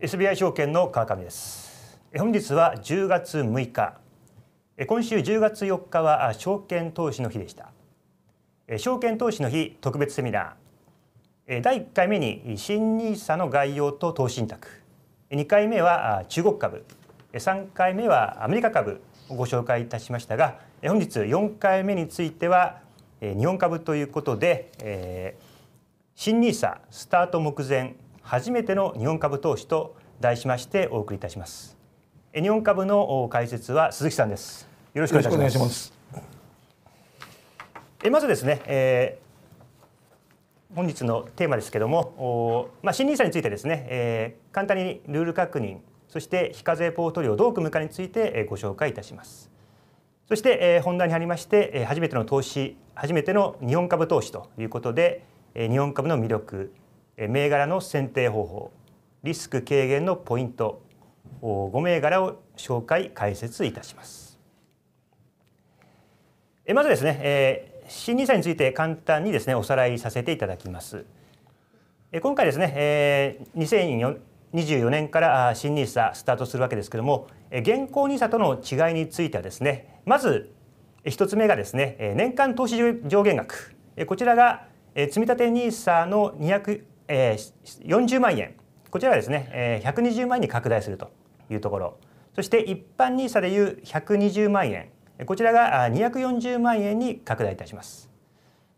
SBI 証券の川上です本日は10月6日今週10月4日は証券投資の日でした証券投資の日特別セミナー第1回目に新 nisa の概要と投資信託2回目は中国株3回目はアメリカ株をご紹介いたしましたが本日4回目については日本株ということで新 nisa スタート目前初めての日本株投資と題しましてお送りいたします日本株の解説は鈴木さんですよろしくお願いしますえまずですね、えー、本日のテーマですけどもまあ、新 n i についてですね、えー、簡単にルール確認そして非課税ポートリオをどう組むかについてご紹介いたしますそして、えー、本題にありまして、え初めての投資初めての日本株投資ということで、え日本株の魅力銘柄の選定方法リスク軽減のポイント5銘柄を紹介解説いたしますまずですね、えー、新ニーサについて簡単にですねおさらいさせていただきます今回ですね、えー、2024年から新ニーサスタートするわけですけれども現行ニーサとの違いについてはですねまず一つ目がですね年間投資上限額こちらが積立ニーサの200えー、40万円こちらはですね、えー、120万円に拡大するというところそして一般ニーサでいう120万円こちらが240万円に拡大いたします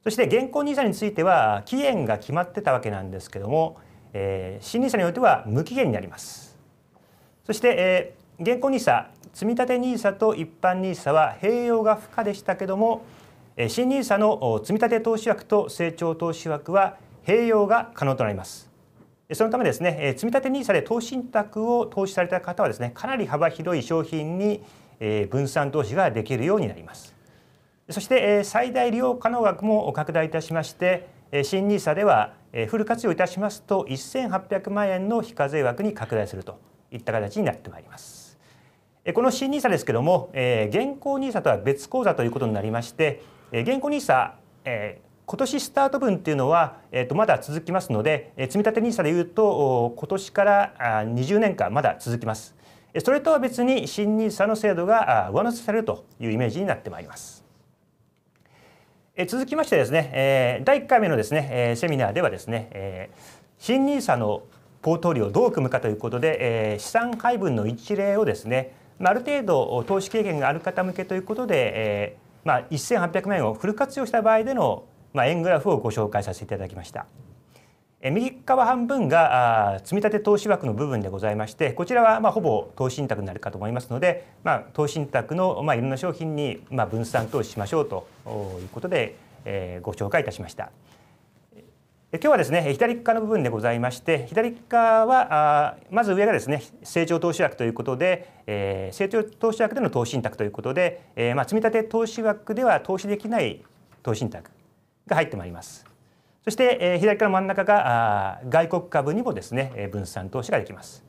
そして現行ニーサについては期限が決まってたわけなんですけども、えー、新ニーサにおいては無期限になりますそして、えー、現行ニーサ積立ニーサと一般ニーサは併用が不可でしたけども新ニーサの積立投資枠と成長投資枠は併用が可能となります。そのためですね、積立 NISA で投資信託を投資された方はですね、かなり幅広い商品に分散投資ができるようになります。そして最大利用可能額も拡大いたしまして、新 NISA ではフル活用いたしますと1800万円の非課税枠に拡大するといった形になってまいります。この新 NISA ですけども、現行 NISA とは別口座ということになりまして、現行 NISA、今年スタート分っていうのは、えー、とまだ続きますので、えー、積立 NISA でいうと今年からあ20年間まだ続きます。それとは別に新 NISA の制度があ上乗せされるというイメージになってまいります。え続きましてですね、え第1回目のですね、えセミナーではですね、え新 NISA のポートフォリオをどう組むかということで、え資産配分の一例をですねまあある程度投資経験がある方向けということで、えまあ、1800万円をフル活用した場合でのまあ、円グラフをご紹介させていただきました。右側半分が積立投資枠の部分でございましてこちらはまあほぼ投資信託になるかと思いますので、まあ、投資信託のまあいろんな商品にまあ分散投資しましょうということで、えー、ご紹介いたしました。今日はですね左側の部分でございまして左側はまず上がですね成長投資枠ということで、えー、成長投資枠での投資信託ということで、えー、まあ積立投資枠では投資できない投資信託が入ってまいります。そして、え左から真ん中が外国株にもですね分散投資ができます。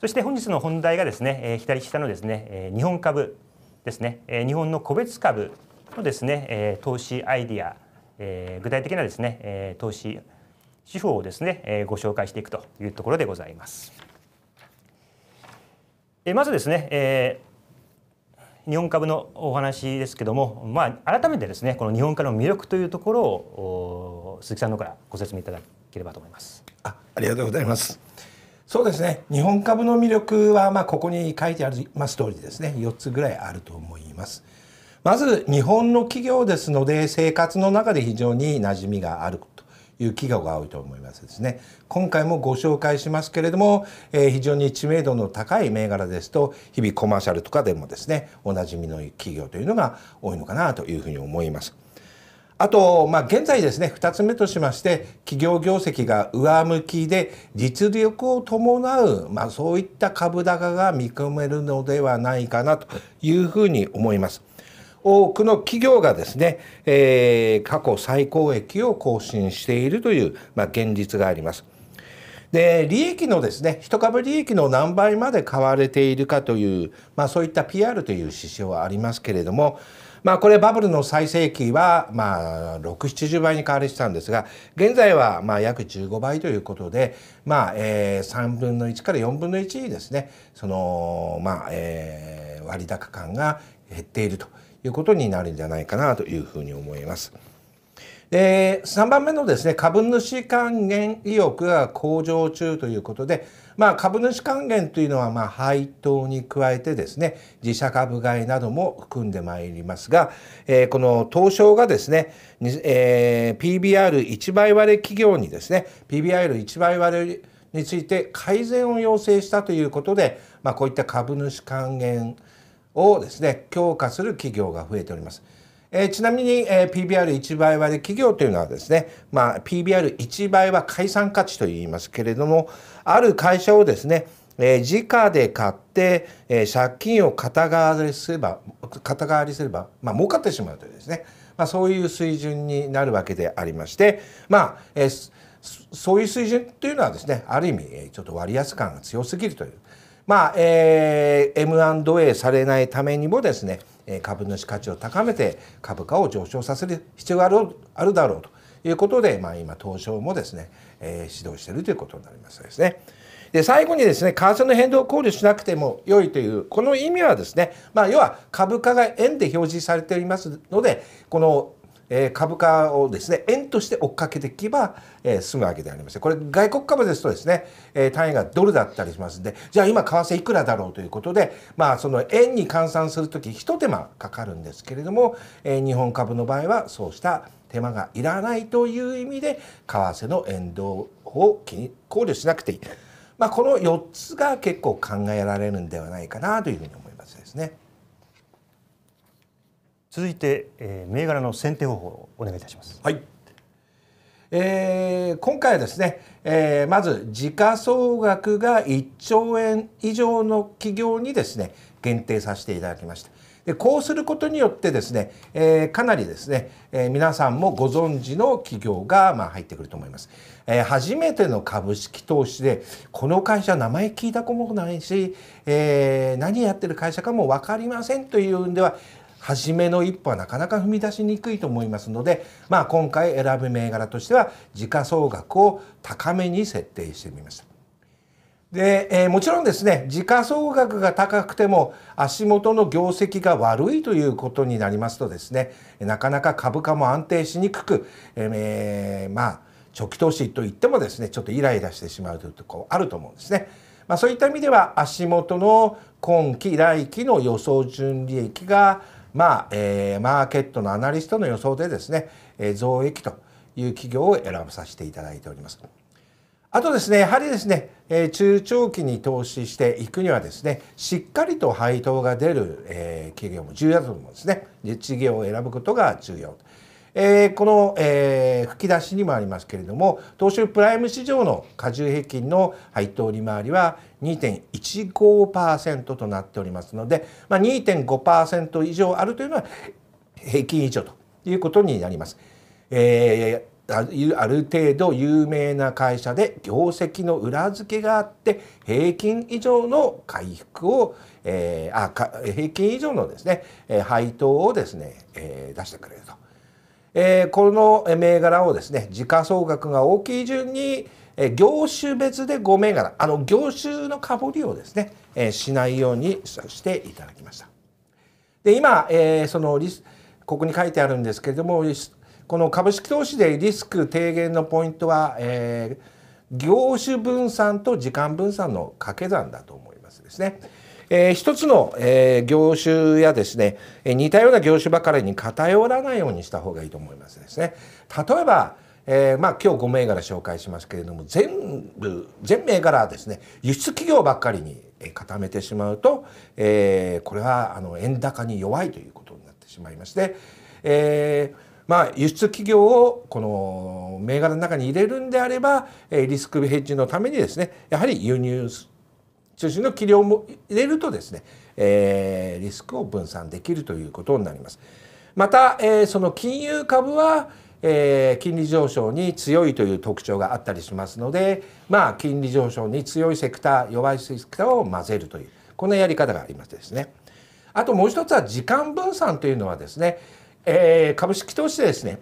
そして本日の本題がですね、え左下のですね、え日本株ですね、え日本の個別株のですね、え投資アイディア、え具体的なですね、え投資手法をですね、えご紹介していくというところでございます。えまずですね、え日本株のお話ですけども、まあ、改めてですねこの日本株の魅力というところを鈴木さんの方からご説明いただければと思います。あありがとうございます。そうですね日本株の魅力は、まあ、ここに書いてあります通りですね4つぐらいあると思います。まず日本の企業ですので生活の中で非常に馴染みがあるという企業が多いと思いますですね今回もご紹介しますけれども、えー、非常に知名度の高い銘柄ですと日々コマーシャルとかでもですねおなじみの企業というのが多いのかなというふうに思います。あと、まあ、現在ですね、2つ目としまして、企業業績が上向きで、実力を伴う、まあ、そういった株高が見込めるのではないかなというふうに思います。多くの企業がですね、えー、過去最高益を更新しているという、まあ、現実があります。で利益のですね一株利益の何倍まで買われているかという、まあ、そういった PR という指標はありますけれども、まあ、これバブルの最盛期は、まあ、670倍に買われてたんですが現在はまあ約15倍ということで、まあえー、3分の1から4分の1にですねその、まあえー、割高感が減っていると。いうことになるんじゃないかなというふうに思います。で3番目のですね株主還元意欲が向上中ということで、まあ、株主還元というのはま配当に加えてですね自社株買いなども含んでまいりますが、えー、この東証がですね、えー、PBR1 倍割れ企業にですね PBR1 倍割れについて改善を要請したということで、まあ、こういった株主還元をですね強化する企業が増えております。えー、ちなみに、えー、PBR1 倍割企業というのはですね、まあ、PBR1 倍は解散価値と言いますけれどもある会社をですね、えー、価で買って、えー、借金を肩代わりすれば肩代わりすれば、まあ儲かってしまうというですね、まあ、そういう水準になるわけでありましてまあ、えーそういう水準というのはですねある意味ちょっと割安感が強すぎるというまあえー、M&A されないためにもですね株主価値を高めて株価を上昇させる必要があるあるだろうということで、まあ、今東証もですね、えー、指導しているということになりますですね。で最後にですね為替の変動を考慮しなくても良いというこの意味はですね、まあ、要は株価が円で表示されておりますのでこのえ株価をですね円として追っかけていけば、えー、済むわけでありましてこれ外国株ですとですね、えー、単位がドルだったりしますんでじゃあ今為替いくらだろうということでまあその円に換算する時ひと手間かかるんですけれども、えー、日本株の場合はそうした手間がいらないという意味で為替の変動を考慮しなくていい。まあ、この4つが結構考えられるんではないかなというふうに思いますですね。続いて、えー、銘柄の選定方法をお願いいたします。はい。えー、今回はですね、えー、まず時価総額が1兆円以上の企業にですね限定させていただきました。でこうすることによってですね、えー、かなりですね、えー、皆さんもご存知の企業がまあ入ってくると思います、えー、初めての株式投資でこの会社名前聞いた子もないし、えー、何やってる会社かも分かりませんというんでは初めの一歩はなかなか踏み出しにくいと思いますので、まあ、今回選ぶ銘柄としては時価総額を高めに設定してみました。で、えー、もちろんですね、時価総額が高くても足元の業績が悪いということになりますとですね、なかなか株価も安定しにくく、えー、まあ、長期投資といってもですね、ちょっとイライラしてしまうというところあると思うんですね。まあ、そういった意味では足元の今期来期の予想純利益がまあ、えー、マーケットのアナリストの予想でですね、えー、増益という企業を選ばさせていただいております。あとですね、やはりですね、えー、中長期に投資していくにはですね、しっかりと配当が出る、えー、企業も重要だと思うんですね。事業を選ぶことが重要。えー、この、えー、吹き出しにもありますけれども東証プライム市場の加重平均の配当利回りは2.15%となっておりますので、まあ、2.5%以上あるというのは平均以上ということになります。えーある程度有名な会社で業績の裏付けがあって平均以上の回復を、えー、あ平均以上のですね配当をですね、えー、出してくれるとえー、この銘柄をですね時価総額が大きい順に、えー、業種別で5銘柄あの業種のかぶりをですね、えー、しないようにしていただきました。で今、えー、そのリスここに書いてあるんですけれどもこの株式投資でリスク低減のポイントは、えー、業種分散と時間分散の掛け算だと思いますですね。えー、一つの、えー、業種やですね、え似たような業種ばかりに偏らないようにした方がいいと思いますですね。例えば、えー、まあ、今日5銘柄紹介しますけれども全部全銘柄ですね輸出企業ばっかりに固めてしまうと、えー、これはあの円高に弱いということになってしまいまして、えーまあ、輸出企業をこの銘柄の中に入れるんであればリスクヘッジのためにですねやはり輸入中心の気量も入れるとですね、えー、リスクを分散できるということになります。また、えー、その金融株は、えー、金利上昇に強いという特徴があったりしますので、まあ、金利上昇に強いセクター弱いセクターを混ぜるというこのやり方がありましてですねあともう一つは時間分散というのはですね、えー、株式投資でですね、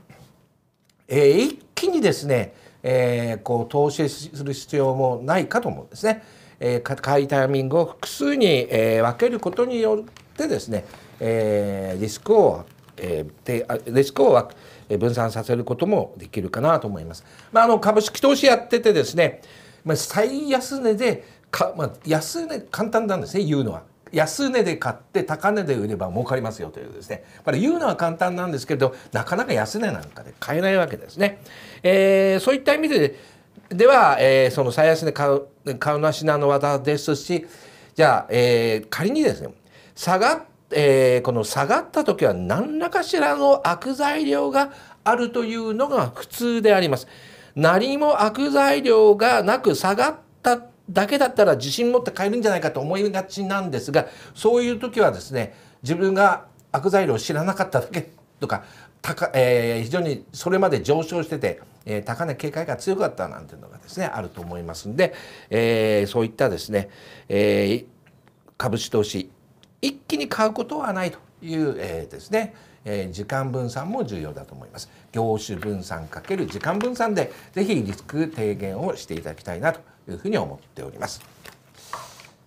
えー、一気にですね、えー、こう投資する必要もないかと思うんですね。えー、買いタイミングを複数に、えー、分けることによってですね、えー、リスクを、えー、リスクを分散させることもできるかなと思います。まあ、あの株式投資やっててですね、まあ、最安値でか、まあ、安値簡単なんですね言うのは。安値で買って高値で売れば儲かりますよというですね。これ言うのは簡単なんですけど、なかなか安値なんかで買えないわけですね。えー、そういった意味で、では、えー、その最安値買う買うなしなの技ですしじゃあ、えー、仮にですね下がっえー、この下がった時は何らかしらの悪材料があるというのが普通であります。何も悪材料がなく下がっただけだったら自信持って買えるんじゃないかと思いがちなんですがそういう時はですね自分が悪材料を知らなかっただけとか高、えー、非常にそれまで上昇しててえ高値警戒が強かったなんていうのがですねあると思いますんで、えそういったですね、え株式投資一気に買うことはないという、えですねえ時間分散も重要だと思います業種分散かける時間分散でぜひリスク低減をしていただきたいなというふうに思っております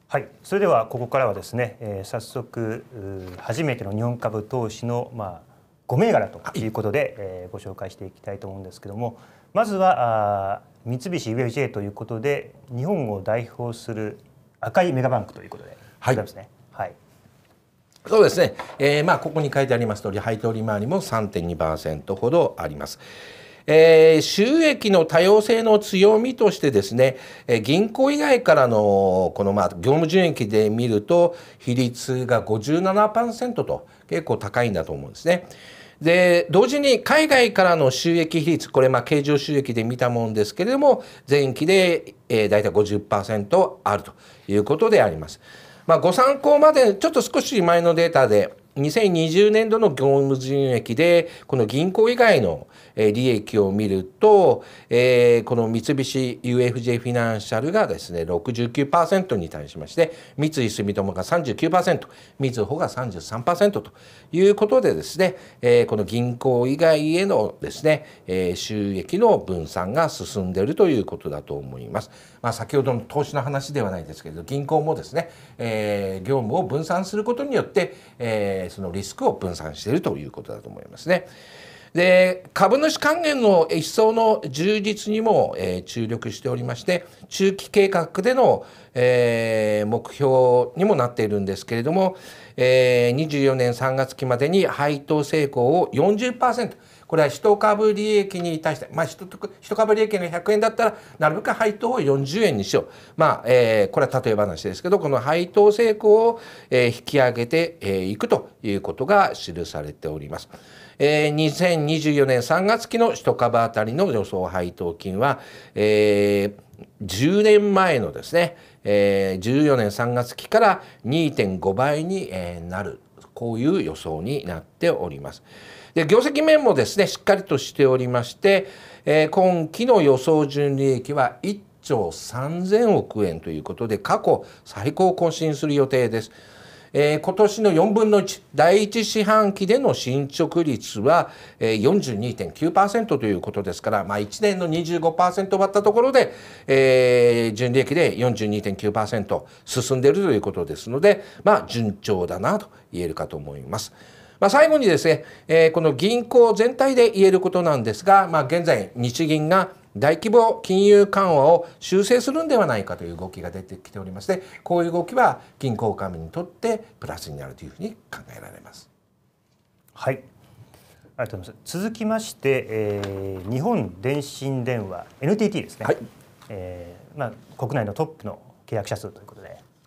はい、それではここからはですね、え早速初めての日本株投資のまあ5銘柄ということで、はい、えー、ご紹介していきたいと思うんですけどもまずはあ三菱 UFJ ということで日本を代表する赤いメガバンクということでい、ね、はいそうですね、えーまあ、ここに書いてあります通り配当利回りも3.2%ほどあります。えー、収益の多様性の強みとしてですね、えー、銀行以外からのこのまあ業務純益で見ると比率が57%と結構高いんだと思うんですね。で同時に海外からの収益比率これまあ経常収益で見たもんですけれども前期で、えー、大体50%あるということであります。まあ、ご参考までちょっと少し前のデータで2020年度の業務純益でこの銀行以外の利益を見ると、この三菱 UFJ フィナンシャルがですね69%に対しまして三井住友が39%みずほが33%ということでですね、この銀行以外へのですね、収益の分散が進んでいるということだと思います。まあ、先ほどの投資の話ではないですけれど銀行もですね、えー、業務を分散することによって、えー、そのリスクを分散しているということだと思いますね。で株主還元の一層の充実にも、えー、注力しておりまして中期計画での、えー、目標にもなっているんですけれども、えー、24年3月期までに配当成功を40%。これは1株利益に対して、まあ1、株利益が100円だったらなるべく配当を40円にしよう、まあえー、これは例え話ですけどこの配当成功を、え引き上げていくということが記されております。えー、2024年3月期の1株当たりの予想配当金は、えー、10年前のですね、えー、14年3月期から2.5倍に、えー、なるこういう予想になっております。で業績面もですねしっかりとしておりまして、えー、今期の予想純利益は1兆3000億円ということで過去最高を更新する予定です。えー、今年の4分の1第1四半期での進捗率は、えー、42.9%ということですから、まあ、1年の25%割ったところで、えー、純利益で42.9%進んでいるということですので、まあ、順調だなと言えるかと思います。まあ、最後にですね、えー、この銀行全体で言えることなんですが、まあ、現在日銀が大規模金融緩和を修正するんではないかという動きが出てきておりましてこういう動きは銀行幹部にとってプラスになるというふうに考えられます。はいありがとうございます続きまして、えー、日本電信電話 NTT ですね、はい、えー、まあ、国内のトップの契約者数ということ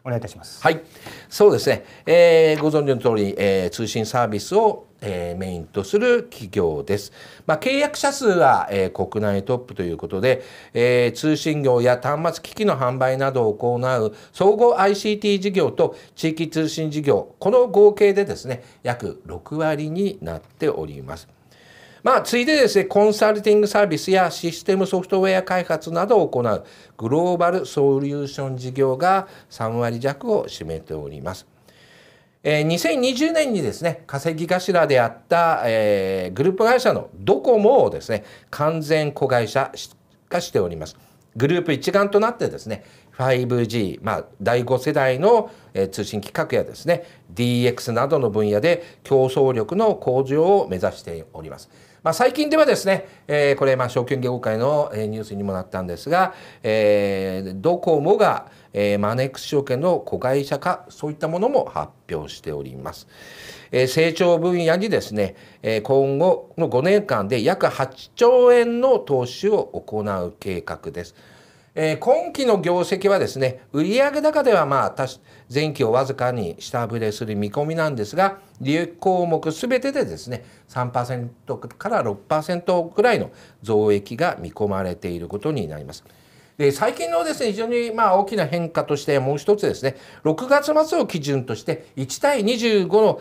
お願いいたします。はい、そうですね。えー、ご存知の通り、えー、通信サービスを、えー、メインとする企業です。まあ、契約者数は、えー、国内トップということで、えー、通信業や端末機器の販売などを行う総合 ICT 事業と地域通信事業、この合計でですね、約6割になっております。まあ、ついでですね、コンサルティングサービスやシステムソフトウェア開発などを行うグローバルソリューション事業が3割弱を占めております。2020年にですね稼ぎ頭であった、えー、グループ会社のドコモをですね完全子会社化しておりますグループ一丸となってですね 5G、まあ、第5世代の、えー、通信規格やですね DX などの分野で競争力の向上を目指しております。まあ、最近ではですね、えー、これまあ証券業界のニュースにもなったんですが、えー、ドコモが、えー、マネックス証券の子会社化そういったものも発表しております、えー、成長分野にですね、えー、今後の5年間で約8兆円の投資を行う計画です。えー、今期の業績はですね、売上高ではまあ、前期をわずかに下振れする見込みなんですが、利益項目すべてでですね、3%から6%ぐらいの増益が見込まれていることになります。で最近のですね非常にまあ大きな変化としてもう一つですね6月末を基準として1対25の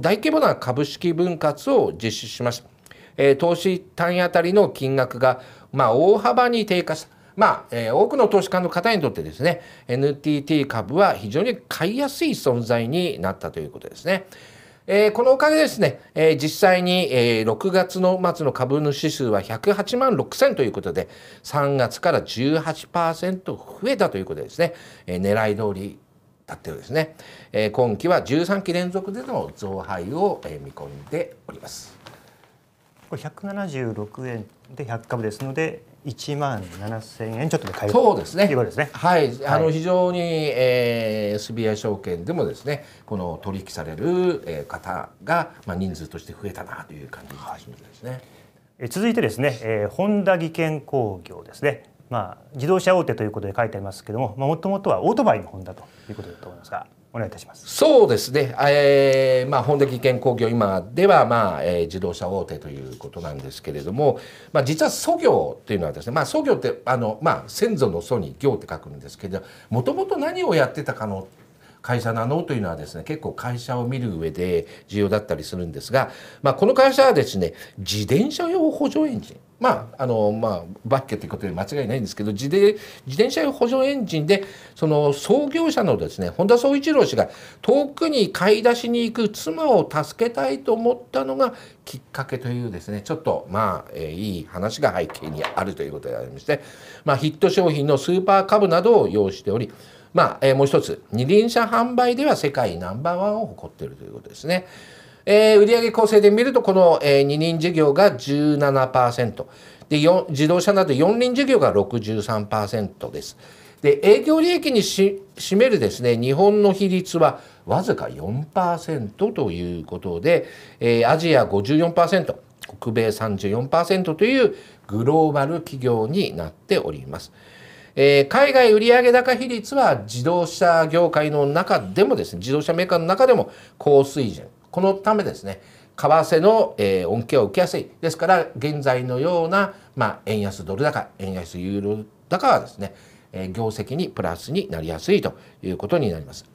大規模な株式分割を実施しました、えー、投資単位あたりの金額がまあ大幅に低下したまあ、えー、多くの投資家の方にとってですね NTT 株は非常に買いやすい存在になったということですね。えー、このおかげですね、えー、実際に、えー、6月の末の株主数は108万6000ということで、3月から18%増えたということですね、えー、狙い通りだったようですね、えー、今期は13期連続での増配を、えー、見込んでおります。これ176円で100株ですので、1万7000円ちょっとで買えるそうですねですね。はい、あの、非常に、えー、SBI 証券でもですねこの取引される、えー、方が、まあ、人数として増えたなという感じがしますね。はい、え続いてですね、えー、本田技研工業ですね。まあ、自動車大手ということで書いてありますけどももともとはオートバイの本ダということだと思いますが。お願いいたしますそうですね、えーまあ、本田技研工業今では、まあえー、自動車大手ということなんですけれども、まあ、実は祖業というのはですね、まあ、祖業ってあの、まあ、先祖の祖に業って書くんですけどもともと何をやってたかの会社なのというのはですね結構会社を見る上で重要だったりするんですが、まあ、この会社はですね自転車用補助エンジンまああのまあ、バッケていうことで間違いないんですけど自で自転車用補助エンジンでその創業者のですね本田宗一郎氏が遠くに買い出しに行く妻を助けたいと思ったのがきっかけというですねちょっとまあ、えー、いい話が背景にあるということでありまして、まあ、ヒット商品のスーパーカブなどを要しておりまあ、えー、もう一つ、二輪車販売では世界ナンバーワンを誇っているということですね。えー、売上構成で見ると、この、えー、二輪事業が17%、で自動車など四輪事業が63%です。で、営業利益にし占めるですね、日本の比率はわずか4%ということで、えー、アジア54%、北米34%というグローバル企業になっております。えー、海外売上高比率は自動車業界の中でもですね、自動車メーカーの中でも高水準。このためですね、為替の、えー、恩恵を受けやすい。ですから、現在のような、まあ、円安ドル高、円安ユーロ高はですね、えー、業績にプラスになりやすいということになります。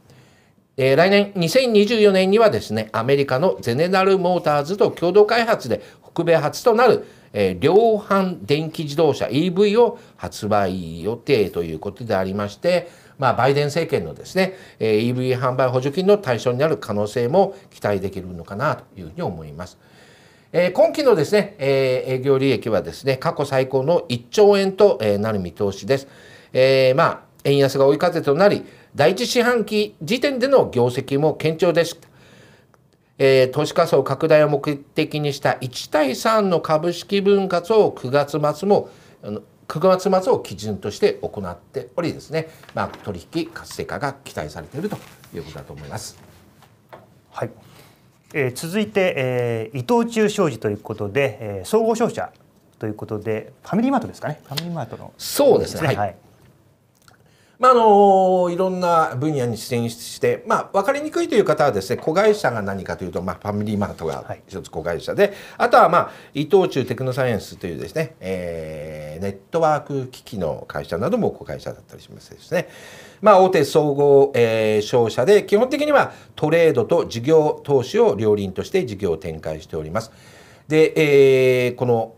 えー、来年2024年にはですね、アメリカのゼネラルモーターズと共同開発で北米初となる、えー、量販電気自動車 EV を発売予定ということでありまして、まあ、バイデン政権のですね、えー、EV 販売補助金の対象になる可能性も期待できるのかなというふうに思います。えー、今期のですね、えー、営業利益はですね、過去最高の1兆円と、えー、なる見通しです。えー、まあ、円安が追い風となり、第一四半期時点での業績も堅調でした。えー、投資仮想拡大を目的にした1対3の株式分割を9月末も9月末を基準として行っておりですね、まあ、取引活性化が期待されているということだと思います。はい、えー、続いて、えー、伊藤忠商事ということで、えー、総合商社ということでファミリーマートですかねファミリーマートのそうですね、ね、はい、はいまあ、あのいろんな分野に進出して、まあ、分かりにくいという方はですね子会社が何かというと、まあ、ファミリーマートが一つ子会社で、はい、あとは、まあ、伊藤忠テクノサイエンスというですね、えー、ネットワーク機器の会社なども子会社だったりしますですね、まあ、大手総合、えー、商社で基本的にはトレードと事業投資を両輪として事業を展開しております。で、えー、この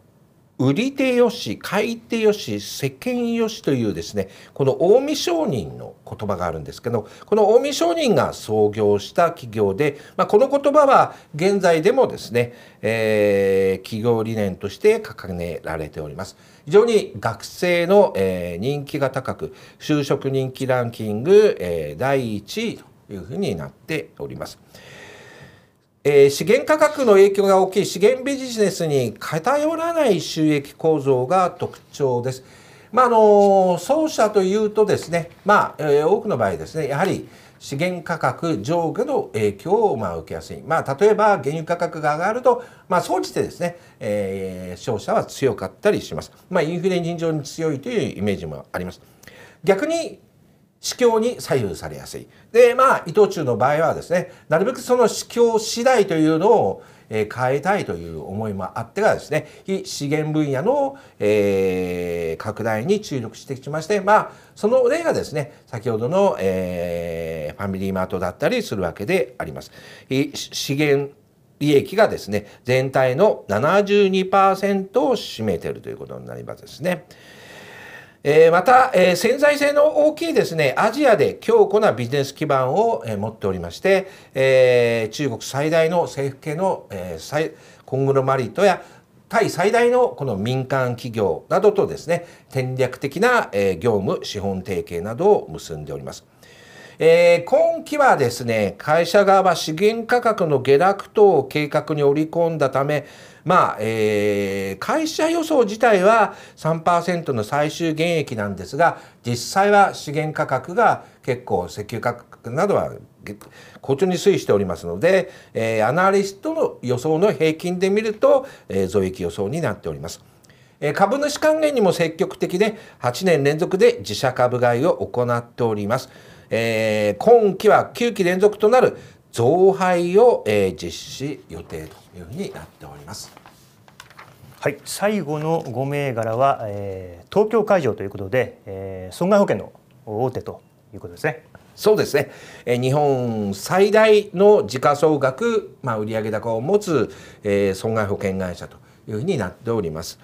売り手よし買い手よし世間よしというですねこの近江商人の言葉があるんですけどこの近江商人が創業した企業で、まあ、この言葉は現在でもですね、えー、企業理念として掲げられております非常に学生の、えー、人気が高く就職人気ランキング、えー、第1位というふうになっております。えー、資源価格の影響が大きい資源ビジネスに偏らない収益構造が特徴です。まあ、あの奏者というとですね、まあえー、多くの場合ですねやはり資源価格上下の影響をまあ受けやすい、まあ、例えば原油価格が上がると、まあ、総じてですね、えー、商社は強かったりします、まあ、インフレ尋常に強いというイメージもあります逆に市況に左右されやすい。で、まあ、伊藤忠の場合はですね、なるべくその市況次第というのを、えー、変えたいという思いもあってがですね、非資源分野の、えー、拡大に注力してきまして、まあ、その例がですね、先ほどの、えー、ファミリーマートだったりするわけであります。資源利益がですね、全体の72%を占めているということになりますですね。えまた、え潜在性の大きいですねアジアで強固なビジネス基盤を、え持っておりまして、え中国最大の政府系の、えー、コングロマリットやタイ最大のこの民間企業などとですね戦略的な、え業務資本提携などを結んでおります。えー、今期はですね会社側は資源価格の下落等を計画に織り込んだためまあ、えー、会社予想自体は3%の最終減益なんですが、実際は資源価格が結構石油価格などは好調に推移しておりますので、えー、アナリストの予想の平均で見ると、えー、増益予想になっております。えー、株主還元にも積極的で8年連続で自社株買いを行っております。えー、今期は9期連続となる増配を、えー、実施予定というふうになっております。はい、最後の五銘柄は、えー、東京会場ということで、えー、損害保険の大手ということですね。そうですね、えー、日本最大の時価総額、まあ、売上高を持つ、えー、損害保険会社というふうになっております。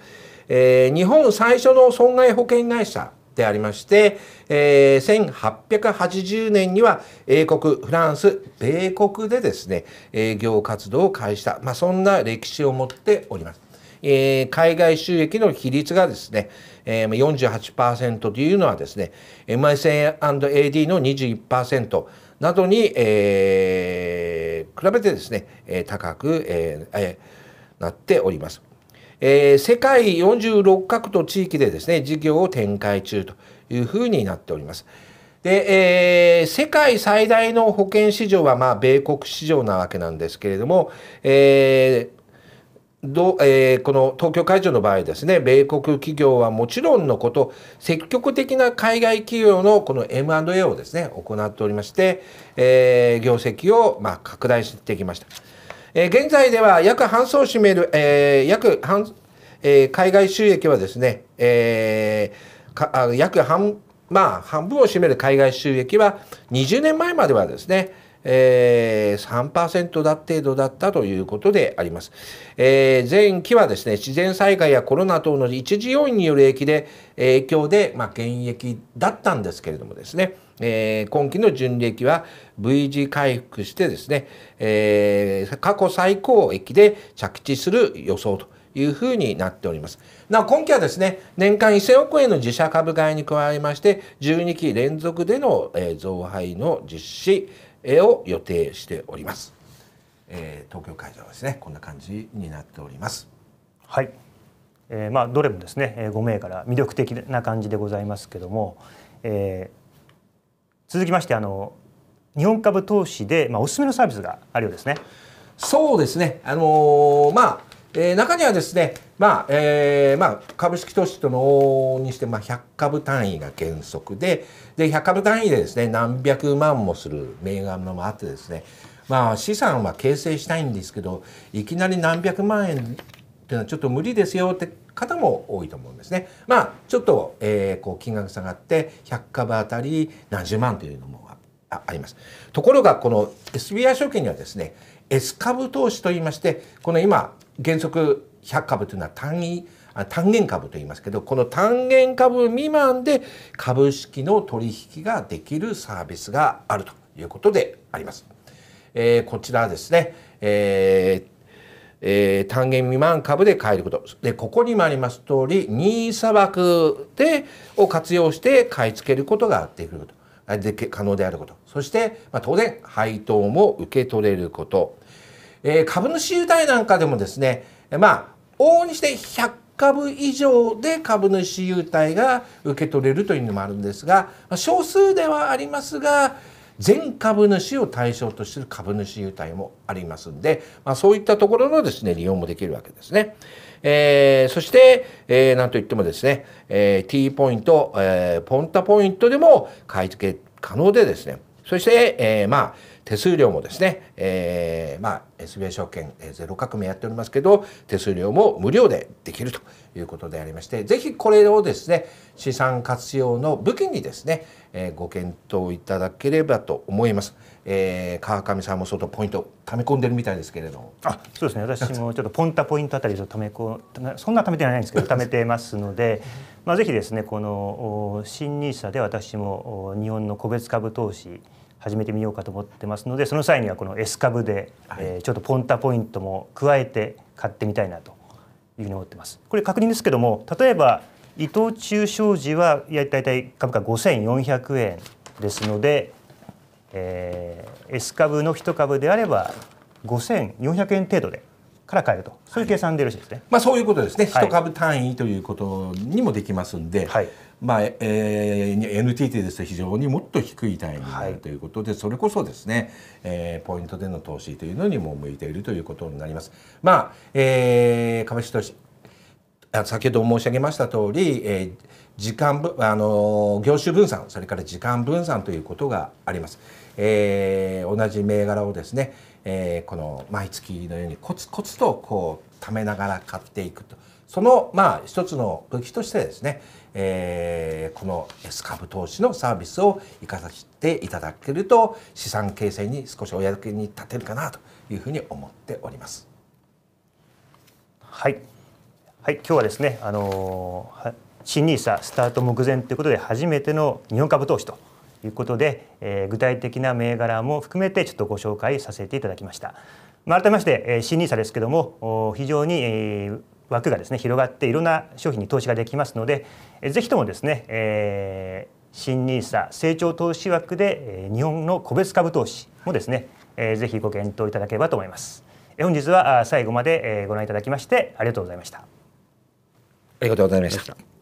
えー、日本最初の損害保険会社でありまして、えー、1880年には英国、フランス、米国でですね、営業活動を開始した、まあ、そんな歴史を持っております。えー、海外収益の比率がですね、えー、48%というのはですね MSN&AD の21%などに、えー、比べてですね、えー、高く、えーえー、なっております。えー、世界46カ国と地域でですね、事業を展開中というふうになっております。で、えー、世界最大の保険市場は、まあ、米国市場なわけなんですけれども、えーどえー、この東京会場の場合ですね、米国企業はもちろんのこと、積極的な海外企業のこの M&A をですね、行っておりまして、えー、業績をまあ拡大してきました。え現在では約半数を占める、えー、約半、えー、海外収益はですね、えー、約半、まあ、半分を占める海外収益は20年前まではですね、えー、3%だ程度だったということであります。えー、前期はですね、自然災害やコロナ等の一時要因による影響で、影響で、まあ、減益だったんですけれどもですね、えー、今期の純利益は V 字回復してですね、えー、過去最高益で着地する予想というふうになっております。なお、今期はですね、年間1000億円の自社株買いに加えまして、12期連続でのえ増配の実施を予定しております。えー、東京会場はですね、こんな感じになっております。はい。えー、まあどれもですね、え5名から魅力的な感じでございますけども、えー、続きましてあの日本株投資で、まあ、おすすめのサービスがあるようですね。そうですね、あのー、まあえー、中にはですね、まあえーまあ、株式投資とのにして、まあ、100株単位が原則でで100株単位でですね何百万もする銘柄もあってですね、まあ、資産は形成したいんですけどいきなり何百万円っていうのはちょっと無理ですよって方も多いと思うんですね。まあちょっと、えー、こう金額下がって100株当たり何十万というのもああります。ところがこの SBI 証券にはですね S 株投資といいましてこの今原則100株というのは単位単元株と言いますけどこの単元株未満で株式の取引ができるサービスがあるということであります。えー、こちらですね、えーえー、単元未満株で買えることでここにもあります通り n i s 枠でを活用して買い付けることができることで可能であることそして、まあ、当然配当も受け取れること、えー、株主優待なんかでもですねまあ往々にして100株以上で株主優待が受け取れるというのもあるんですが、まあ、少数ではありますが全株主を対象とする株主優待もありますんで、まあ、そういったところのですね利用もできるわけですね。えー、そして、えー、なんといってもですね、えー、T ポイント、えー、ポンタポイントでも買い付け可能でですねそして、えー、まあ手数料もですね、えー、まあ SBI 証券、えー、ゼロ革命やっておりますけど手数料も無料でできるということでありましてぜひこれをですね資産活用の武器にですね、えー、ご検討いただければと思います。えー、川上さんも相当ポイント溜め込んでるみたいですけれどあそうですね私もちょっとポンタポイントあたりちょっと溜めこそんなためてないんですけどためてますので、まあ、ぜひですねこの新 NISA で私も日本の個別株投資始めてみようかと思ってますのでその際にはこの S 株で、はい、えー、ちょっとポンタポイントも加えて買ってみたいなというふうに思ってます。これ確認ですけども例えば伊藤忠商事はやだいたい株価5400円ですので、えー、S 株の1株であれば5400円程度でから買えるとそういう計算でよろしいですね、はい、まあ、そういうことですね、はい、株単位ということにもできますんで、はい、まあえー、NTT ですと非常にもっと低い単位になるということで、それこそですね、えー、ポイントでの投資というのにも向いているということになります。まあえー、株式投資先ほど申し上げました通り、えー、時間あの業種分散それから時間分散ということがあります、えー、同じ銘柄をですねえー、この毎月のようにコツコツとこう貯めながら買っていくとそのまあ一つの武器としてですね、えー、この S 株投資のサービスを生かさせていただけると資産形成に少しお役に立てるかなというふうに思っております。はい、はい、今日はですね、あの新ニーサスタート目前ということで初めての日本株投資ということで、えー、具体的な銘柄も含めてちょっとご紹介させていただきました。まあ、改めまして、えー、新 NISA ですけども非常に、えー、枠がですね広がっていろんな商品に投資ができますので、えー、ぜひともですね、えー、新 NISA 成長投資枠で、えー、日本の個別株投資もですね、えー、ぜひご検討いただければと思います。えー、本日は最後までご覧いただきましてありがとうございました。ありがとうございました。